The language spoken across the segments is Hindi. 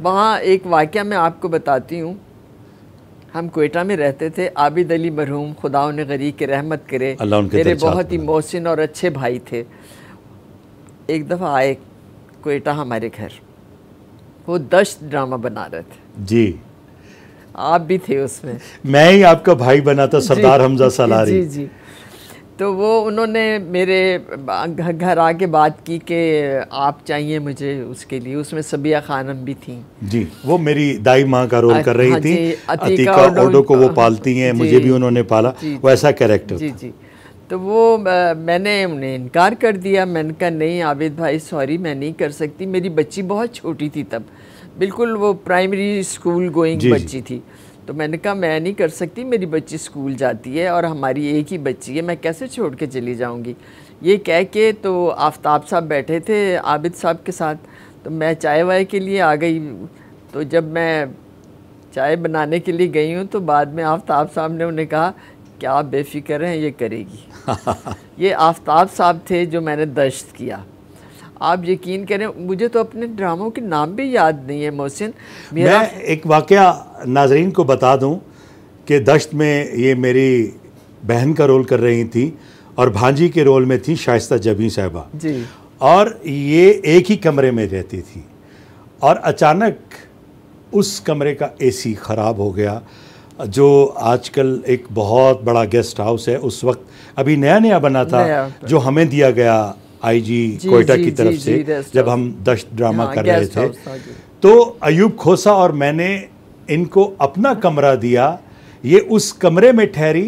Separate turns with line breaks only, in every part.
वहाँ एक वाक़ मैं आपको बताती हूँ हम कोयटा में रहते थे आबिद अली मरहूम खुदा उन्हें गरी के रहमत करे मेरे बहुत ही मोहसिन और अच्छे भाई थे एक दफ़ा आए कोयटा हमारे घर वो दश ड्रामा बना रहे थे जी आप भी थे उसमें
मैं ही आपका भाई बना था सरदार हमजा सलारी जी
जी तो वो उन्होंने मेरे घर आके बात की कि आप चाहिए मुझे उसके लिए उसमें सबिया खानम भी थी
जी वो मेरी दाई माँ का रोल कर रही हाँ थी अतीका ओडो को वो पालती हैं मुझे भी उन्होंने पाला वैसा कैरेक्टर जी
जी तो वो मैंने उन्हें इनकार कर दिया मैंने कहा नहीं आबिद भाई सॉरी मैं नहीं कर सकती मेरी बच्ची बहुत छोटी थी तब बिल्कुल वो प्राइमरी स्कूल गोइंग बच्ची थी तो मैंने कहा मैं नहीं कर सकती मेरी बच्ची स्कूल जाती है और हमारी एक ही बच्ची है मैं कैसे छोड़ के चली जाऊँगी ये कह के तो आफ्ताब साहब बैठे थे आबिद साहब के साथ तो मैं चाय वाय के लिए आ गई तो जब मैं चाय बनाने के लिए गई हूँ तो बाद में आफ्ताब साहब ने उन्हें कहा कि आप बेफिक्र हैं ये करेगी ये आफ्ताब साहब थे जो मैंने दर्श किया आप यकीन करें मुझे तो अपने ड्रामों के नाम भी याद नहीं है मोहसिन मेरा मैं
एक वाक़ नाजरीन को बता दूं कि दश्त में ये मेरी बहन का रोल कर रही थी और भांजी के रोल में थी शाइस्ता जबी साहबा जी और ये एक ही कमरे में रहती थी और अचानक उस कमरे का एसी ख़राब हो गया जो आजकल एक बहुत बड़ा गेस्ट हाउस है उस वक्त अभी नया नया बना था नया जो हमें दिया गया आईजी कोयटा की तरफ जी, से जी, जब हम दश ड्रामा हाँ, कर रहे थे हाँ तो अयूब खोसा और मैंने इनको अपना कमरा दिया ये उस कमरे में ठहरी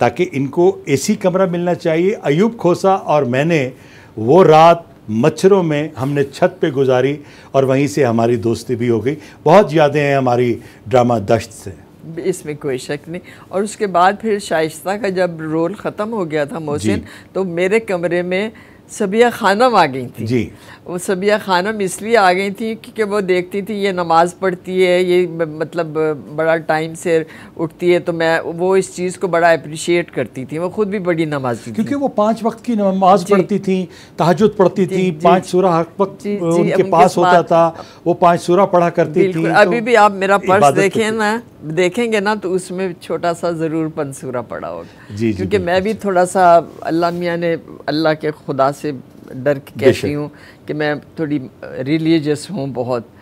ताकि इनको एसी कमरा मिलना चाहिए अयूब खोसा और मैंने वो रात मच्छरों में हमने छत पे गुजारी और वहीं से हमारी दोस्ती भी हो गई बहुत यादें हैं हमारी ड्रामा दश्त से
इसमें कोई शक नहीं और उसके बाद फिर शाइस्ता का जब रोल ख़त्म हो गया था मोहसिन तो मेरे कमरे में सबिया खानम आ गई थी जी वो सबिया खानम इसलिए आ गई थी क्योंकि वो देखती थी ये नमाज़ पढ़ती है ये मतलब बड़ा टाइम से उठती है तो मैं वो इस चीज़ को बड़ा अप्रिशिएट करती थी वो ख़ुद भी बड़ी नमाज थी क्योंकि
वो पाँच वक्त की नमाज पढ़ती थी तहजद पढ़ती थी पांच सूरा हर वक्त उनके पास होता था वो पाँच सूरा पढ़ा करती थी अभी तो भी आप मेरा पर्स देखें ना
देखेंगे ना तो उसमें छोटा सा ज़रूर पंसूरा पड़ा होगा क्योंकि मैं भी थोड़ा सा अल्लाह मियाँ ने अल्लाह के खुदा से डर के कहती हूँ कि मैं थोड़ी रिलीजियस हूँ बहुत